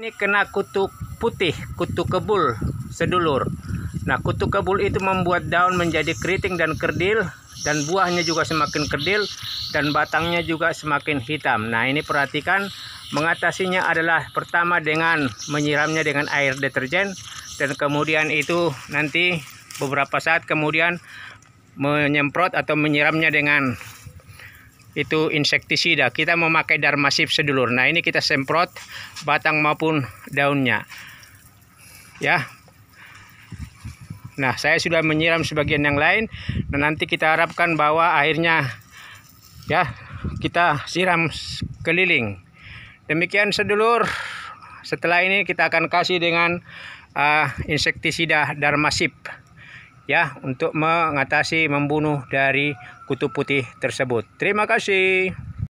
Ini kena kutu putih, kutu kebul sedulur. Nah, kutu kebul itu membuat daun menjadi keriting dan kerdil dan buahnya juga semakin kerdil dan batangnya juga semakin hitam. Nah, ini perhatikan mengatasinya adalah pertama dengan menyiramnya dengan air deterjen dan kemudian itu nanti beberapa saat kemudian menyemprot atau menyiramnya dengan itu insektisida. Kita memakai darmasif sedulur. Nah, ini kita semprot batang maupun daunnya. Ya. Nah, saya sudah menyiram sebagian yang lain dan nanti kita harapkan bahwa akhirnya, ya kita siram keliling. Demikian sedulur. Setelah ini kita akan kasih dengan uh, insektisida darmasif ya untuk mengatasi membunuh dari kutu putih tersebut. Terima kasih.